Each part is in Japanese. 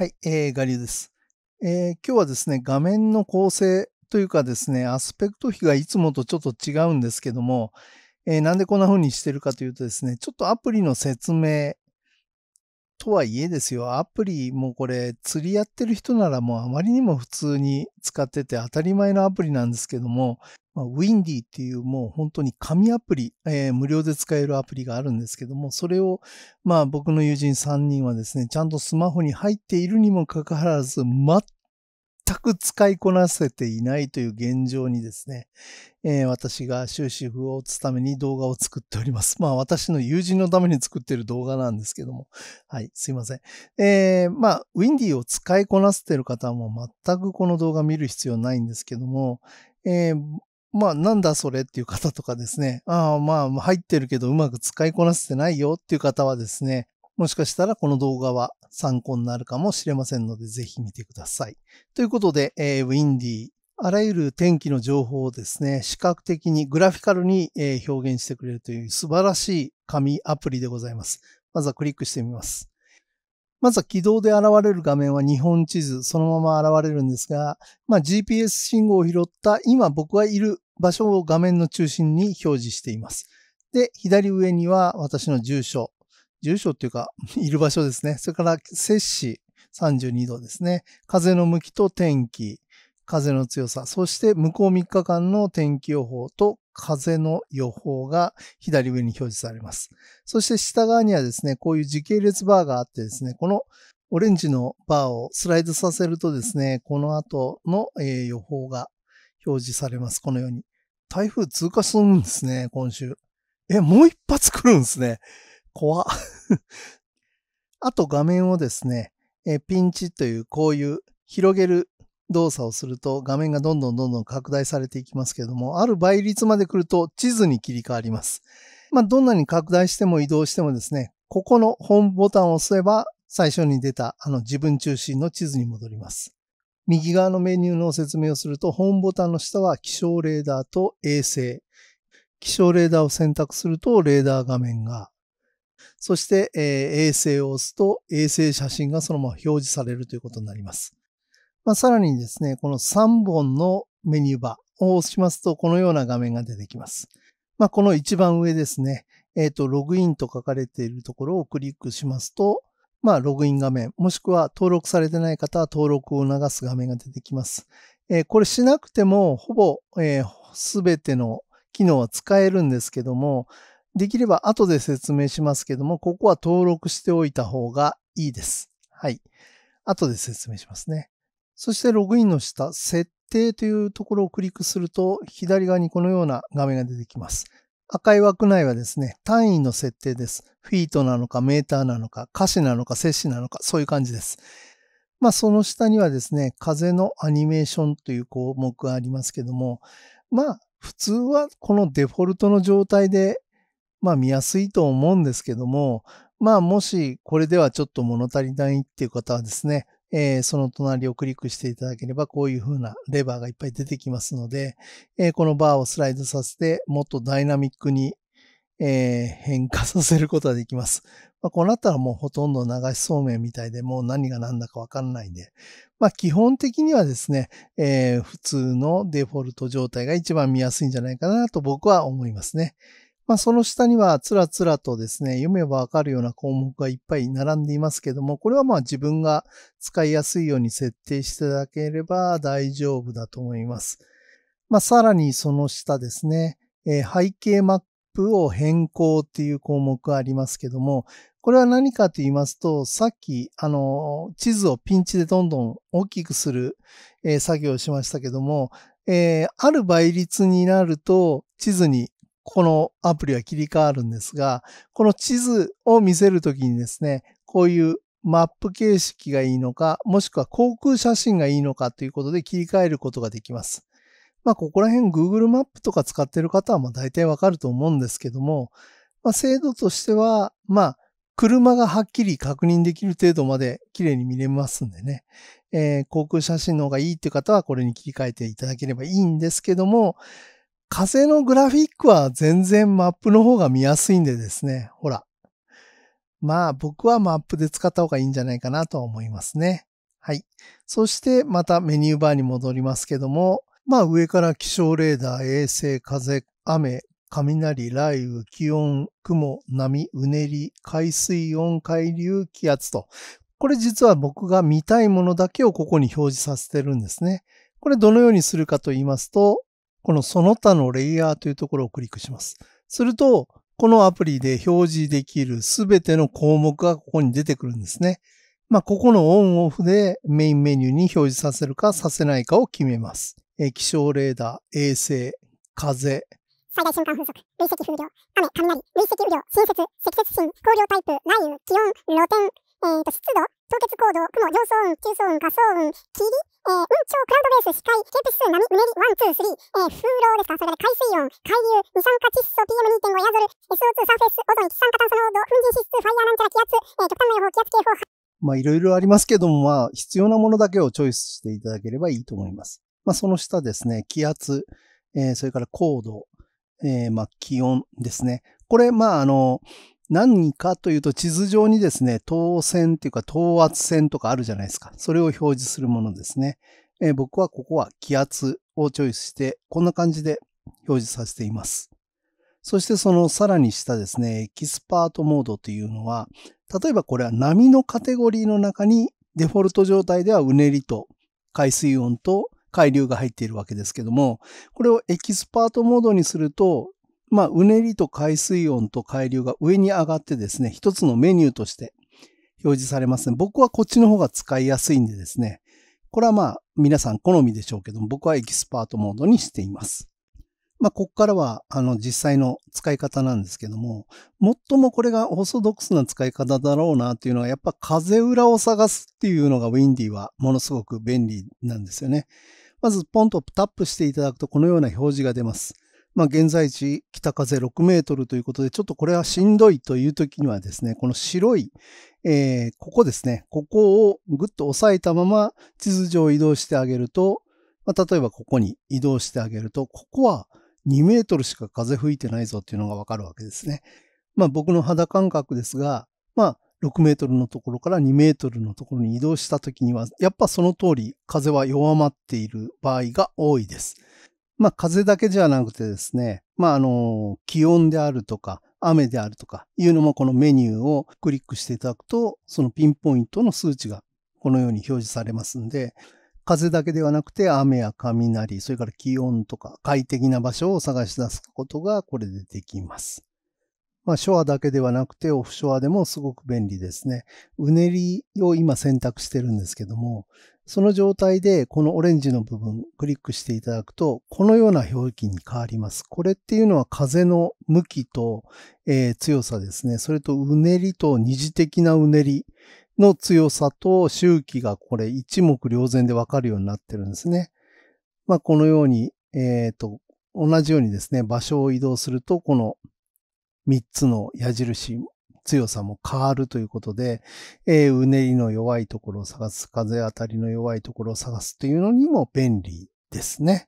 はい、えー、ガリュウです、えー、今日はですね、画面の構成というかですね、アスペクト比がいつもとちょっと違うんですけども、えー、なんでこんな風にしてるかというとですね、ちょっとアプリの説明とはいえですよ、アプリもこれ釣りやってる人ならもうあまりにも普通に使ってて当たり前のアプリなんですけども、まあ、Windy っていうもう本当に紙アプリ、えー、無料で使えるアプリがあるんですけども、それを、まあ僕の友人3人はですね、ちゃんとスマホに入っているにもかかわらず、全く使いこなせていないという現状にですね、えー、私が終止符を打つために動画を作っております。まあ私の友人のために作っている動画なんですけども、はい、すいません。えー、まあ Windy を使いこなせている方はもう全くこの動画見る必要ないんですけども、えーまあなんだそれっていう方とかですね、ああまあ入ってるけどうまく使いこなせてないよっていう方はですね、もしかしたらこの動画は参考になるかもしれませんのでぜひ見てください。ということで、えー、ウィンディー、あらゆる天気の情報をですね、視覚的にグラフィカルに、えー、表現してくれるという素晴らしい紙アプリでございます。まずはクリックしてみます。まずは起動で現れる画面は日本地図、そのまま現れるんですが、まあ、GPS 信号を拾った今僕がいる場所を画面の中心に表示しています。で、左上には私の住所、住所っていうか、いる場所ですね。それから、摂氏32度ですね。風の向きと天気、風の強さ、そして向こう3日間の天気予報と風の予報が左上に表示されます。そして下側にはですね、こういう時系列バーがあってですね、このオレンジのバーをスライドさせるとですね、この後の予報が表示されます。このように。台風通過するんですね、今週。え、もう一発来るんですね。怖 あと画面をですね、えピンチというこういう広げる動作をすると画面がどんどんどんどん拡大されていきますけども、ある倍率まで来ると地図に切り替わります。まあ、どんなに拡大しても移動してもですね、ここのホームボタンを押せば最初に出たあの自分中心の地図に戻ります。右側のメニューの説明をすると、ホームボタンの下は気象レーダーと衛星。気象レーダーを選択すると、レーダー画面が。そして、えー、衛星を押すと、衛星写真がそのまま表示されるということになります。まあ、さらにですね、この3本のメニューバーを押しますと、このような画面が出てきます。まあ、この一番上ですね、えっ、ー、と、ログインと書かれているところをクリックしますと、まあ、ログイン画面、もしくは登録されてない方は登録を促す画面が出てきます。えー、これしなくても、ほぼ、えー、ての機能は使えるんですけども、できれば後で説明しますけども、ここは登録しておいた方がいいです。はい。後で説明しますね。そしてログインの下、設定というところをクリックすると、左側にこのような画面が出てきます。赤い枠内はですね、単位の設定です。フィートなのか、メーターなのか、歌詞なのか、摂氏なのか、そういう感じです。まあ、その下にはですね、風のアニメーションという項目がありますけども、まあ、普通はこのデフォルトの状態で、まあ、見やすいと思うんですけども、まあ、もしこれではちょっと物足りないっていう方はですね、えー、その隣をクリックしていただければ、こういう風なレバーがいっぱい出てきますので、えー、このバーをスライドさせて、もっとダイナミックに、えー、変化させることができます。まあ、こうなったらもうほとんど流しそうめんみたいで、もう何が何だかわかんないんで、まあ、基本的にはですね、えー、普通のデフォルト状態が一番見やすいんじゃないかなと僕は思いますね。まあ、その下にはつらつらとですね、読めばわかるような項目がいっぱい並んでいますけども、これはまあ自分が使いやすいように設定していただければ大丈夫だと思います。まあ、さらにその下ですね、えー、背景マップを変更っていう項目がありますけども、これは何かと言いますと、さっき、あの、地図をピンチでどんどん大きくする、えー、作業をしましたけども、えー、ある倍率になると、地図にこのアプリは切り替わるんですが、この地図を見せるときにですね、こういうマップ形式がいいのか、もしくは航空写真がいいのかということで切り替えることができます。まあ、ここら辺 Google マップとか使ってる方はまあ大体わかると思うんですけども、まあ、精度としては、まあ、車がはっきり確認できる程度まで綺麗に見れますんでね、えー、航空写真の方がいいっていう方はこれに切り替えていただければいいんですけども、風のグラフィックは全然マップの方が見やすいんでですね。ほら。まあ僕はマップで使った方がいいんじゃないかなとは思いますね。はい。そしてまたメニューバーに戻りますけども、まあ上から気象レーダー、衛星、風、雨、雷、雷雨、気温、雲、波、うねり、海水温、海流、気圧と。これ実は僕が見たいものだけをここに表示させてるんですね。これどのようにするかと言いますと、このその他のレイヤーというところをクリックします。すると、このアプリで表示できるすべての項目がここに出てくるんですね。まあ、ここのオンオフでメインメニューに表示させるかさせないかを決めます。え気象レーダー、衛星、風、最大瞬間風速、累積風量、雨、雷、累積雨量、新雪、積雪深、光量タイプ、雷雨、気温、露天、えーと、と湿度、凍結コー雲、上層雲、中層雲、下層雲、霧、えー、うん、超クラウドベース、視界、ケープ数、波、うねり、ワン、ツー、スリー、えー、風浪ですか、それから海水温、海流、二酸化窒素、PM2.5、ヤゾル、SO2、サーフェス、オゾン、一酸化炭素濃度、粉塵指数、ファイヤーなんちゃら気圧、えー、極端な予報、気圧警報。まあ、いろいろありますけども、まあ、必要なものだけをチョイスしていただければいいと思います。まあ、その下ですね、気圧、えー、それから高度、えー、まあ、気温ですね。これ、まあ、あの、何かというと地図上にですね、等線っていうか等圧線とかあるじゃないですか。それを表示するものですね。えー、僕はここは気圧をチョイスして、こんな感じで表示させています。そしてそのさらに下ですね、エキスパートモードというのは、例えばこれは波のカテゴリーの中にデフォルト状態ではうねりと海水温と海流が入っているわけですけども、これをエキスパートモードにすると、まあ、うねりと海水温と海流が上に上がってですね、一つのメニューとして表示されますね。僕はこっちの方が使いやすいんでですね、これはまあ、皆さん好みでしょうけども、僕はエキスパートモードにしています。まあ、ここからは、あの、実際の使い方なんですけども、最もこれがオーソドックスな使い方だろうなっていうのは、やっぱ風裏を探すっていうのがウィンディはものすごく便利なんですよね。まず、ポンとタップしていただくと、このような表示が出ます。まあ、現在地北風6メートルということで、ちょっとこれはしんどいという時にはですね、この白い、えー、ここですね、ここをぐっと押さえたまま地図上移動してあげると、まあ、例えばここに移動してあげると、ここは2メートルしか風吹いてないぞっていうのがわかるわけですね。まあ僕の肌感覚ですが、まあ6メートルのところから2メートルのところに移動した時には、やっぱその通り風は弱まっている場合が多いです。まあ、風だけじゃなくてですね、まあ、あの、気温であるとか、雨であるとかいうのもこのメニューをクリックしていただくと、そのピンポイントの数値がこのように表示されますんで、風だけではなくて雨や雷、それから気温とか快適な場所を探し出すことがこれでできます。まあ、ショアだけではなくてオフショアでもすごく便利ですね。うねりを今選択してるんですけども、その状態で、このオレンジの部分、クリックしていただくと、このような表記に変わります。これっていうのは風の向きと、えー、強さですね。それとうねりと二次的なうねりの強さと周期がこれ一目瞭然でわかるようになってるんですね。まあ、このように、えっ、ー、と、同じようにですね、場所を移動すると、この3つの矢印強さも変わるということで、えー、うねりの弱いところを探す、風当たりの弱いところを探すというのにも便利ですね。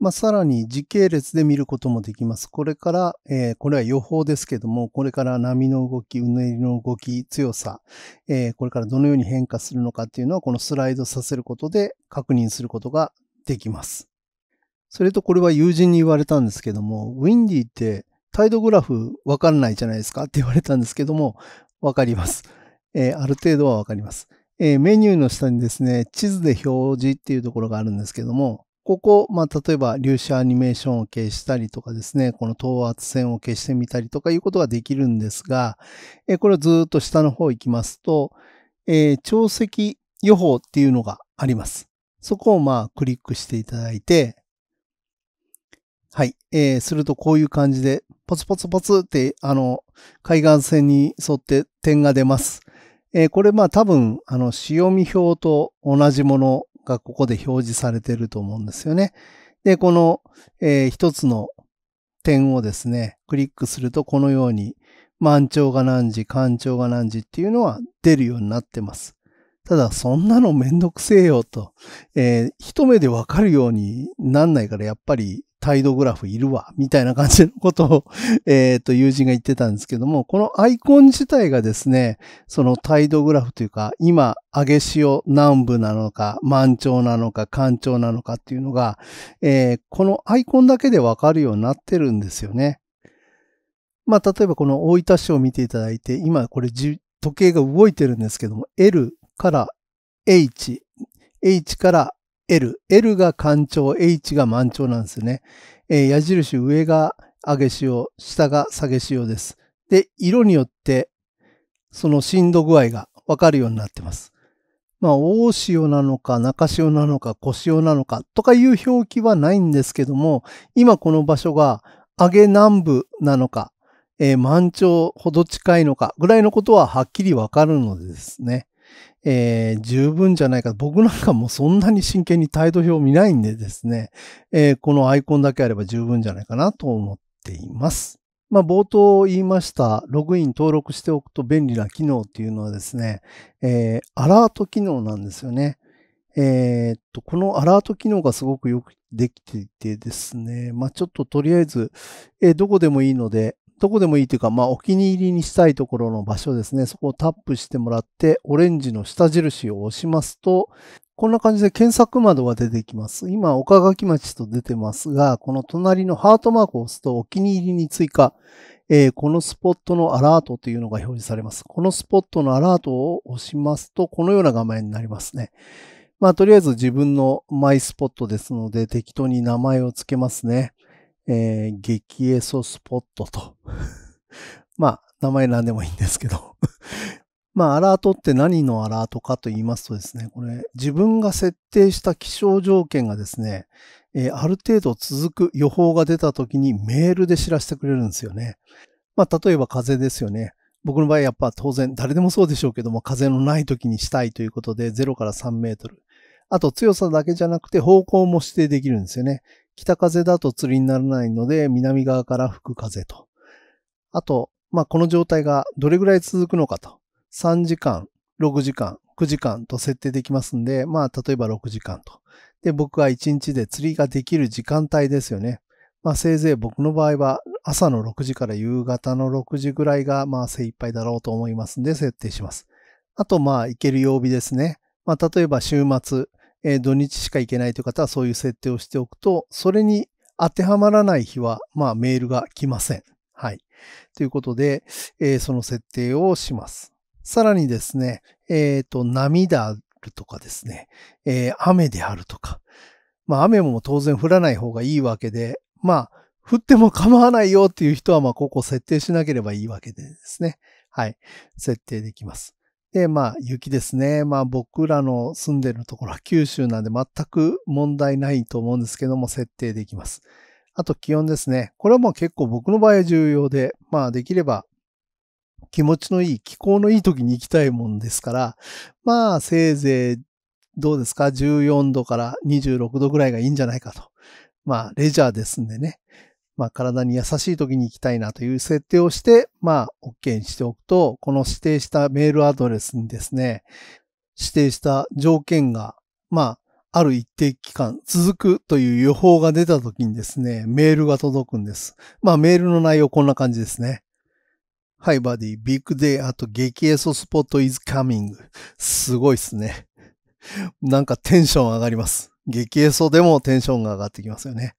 まあ、さらに時系列で見ることもできます。これから、えー、これは予報ですけども、これから波の動き、うねりの動き、強さ、えー、これからどのように変化するのかっていうのは、このスライドさせることで確認することができます。それとこれは友人に言われたんですけども、ウィンディって態度グラフわかんないじゃないですかって言われたんですけども、わかります。えー、ある程度はわかります。えー、メニューの下にですね、地図で表示っていうところがあるんですけども、ここ、まあ、例えば粒子アニメーションを消したりとかですね、この等圧線を消してみたりとかいうことができるんですが、えー、これをずっと下の方行きますと、えー、潮汐予報っていうのがあります。そこをまあクリックしていただいて、はい。えー、するとこういう感じで、ポツポツポツって、あの、海岸線に沿って点が出ます。えー、これまあ多分、あの、潮見表と同じものがここで表示されてると思うんですよね。で、この、えー、一つの点をですね、クリックするとこのように、満潮が何時、干潮が何時っていうのは出るようになってます。ただ、そんなのめんどくせえよと、えー、一目でわかるようになんないから、やっぱり態度グラフいるわ、みたいな感じのことを、えっ、と、友人が言ってたんですけども、このアイコン自体がですね、その態度グラフというか、今、上げ潮南部なのか、満潮なのか、干潮なのかっていうのが、えー、このアイコンだけでわかるようになってるんですよね。まあ、例えばこの大分市を見ていただいて、今これ時計が動いてるんですけども、L から H、H から L。L が干潮、H が満潮なんですね。えー、矢印上が上げ潮、下が下げ潮です。で、色によって、その振動具合がわかるようになってます。まあ、大潮なのか、中潮なのか、小潮なのかとかいう表記はないんですけども、今この場所が上げ南部なのか、えー、満潮ほど近いのかぐらいのことははっきりわかるのでですね。えー、十分じゃないか。僕なんかもそんなに真剣に態度表見ないんでですね、えー、このアイコンだけあれば十分じゃないかなと思っています。まあ、冒頭言いました、ログイン登録しておくと便利な機能っていうのはですね、えー、アラート機能なんですよね。えー、っと、このアラート機能がすごくよくできていてですね、まあ、ちょっととりあえず、えー、どこでもいいので、どこでもいいというか、まあ、お気に入りにしたいところの場所ですね。そこをタップしてもらって、オレンジの下印を押しますと、こんな感じで検索窓が出てきます。今、岡垣町と出てますが、この隣のハートマークを押すと、お気に入りに追加、えー、このスポットのアラートというのが表示されます。このスポットのアラートを押しますと、このような画面になりますね。まあ、とりあえず自分のマイスポットですので、適当に名前を付けますね。えー、激エソスポットと。まあ、名前何でもいいんですけど まあ、アラートって何のアラートかと言いますとですね、これ、自分が設定した気象条件がですね、えー、ある程度続く予報が出た時にメールで知らせてくれるんですよね。まあ、例えば風ですよね。僕の場合やっぱ当然誰でもそうでしょうけども風のない時にしたいということで0から3メートル。あと強さだけじゃなくて方向も指定できるんですよね。北風だと釣りにならないので、南側から吹く風と。あと、まあ、この状態がどれぐらい続くのかと。3時間、6時間、9時間と設定できますんで、まあ、例えば6時間と。で、僕は1日で釣りができる時間帯ですよね。まあ、せいぜい僕の場合は朝の6時から夕方の6時ぐらいが、まあ、精一杯だろうと思いますんで、設定します。あと、まあ、行ける曜日ですね。まあ、例えば週末、えー、土日しか行けないという方はそういう設定をしておくと、それに当てはまらない日は、まあ、メールが来ません。はい。ということで、えー、その設定をします。さらにですね、えっ、ー、と、波であるとかですね、えー、雨であるとか、まあ雨も当然降らない方がいいわけで、まあ降っても構わないよっていう人は、まあここ設定しなければいいわけでですね。はい。設定できます。で、まあ、雪ですね。まあ、僕らの住んでるところは九州なんで全く問題ないと思うんですけども、設定できます。あと、気温ですね。これはもう結構僕の場合は重要で、まあ、できれば気持ちのいい、気候のいい時に行きたいもんですから、まあ、せいぜい、どうですか ?14 度から26度ぐらいがいいんじゃないかと。まあ、レジャーですんでね。まあ、体に優しい時に行きたいなという設定をして、まあ、OK にしておくと、この指定したメールアドレスにですね、指定した条件が、まあ、ある一定期間続くという予報が出た時にですね、メールが届くんです。まあ、メールの内容こんな感じですね。Hi buddy, big day at 激エソスポット is coming. すごいっすね。なんかテンション上がります。激エソでもテンションが上がってきますよね。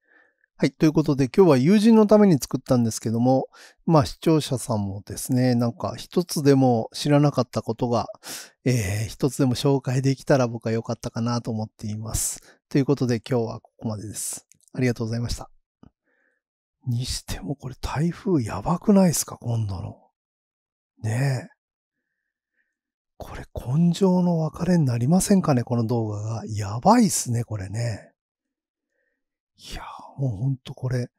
はい。ということで、今日は友人のために作ったんですけども、まあ視聴者さんもですね、なんか一つでも知らなかったことが、えー、一つでも紹介できたら僕は良かったかなと思っています。ということで、今日はここまでです。ありがとうございました。にしてもこれ台風やばくないですか今度の。ねえ。これ根性の別れになりませんかねこの動画が。やばいっすね、これね。いやー。もうほんとこれ、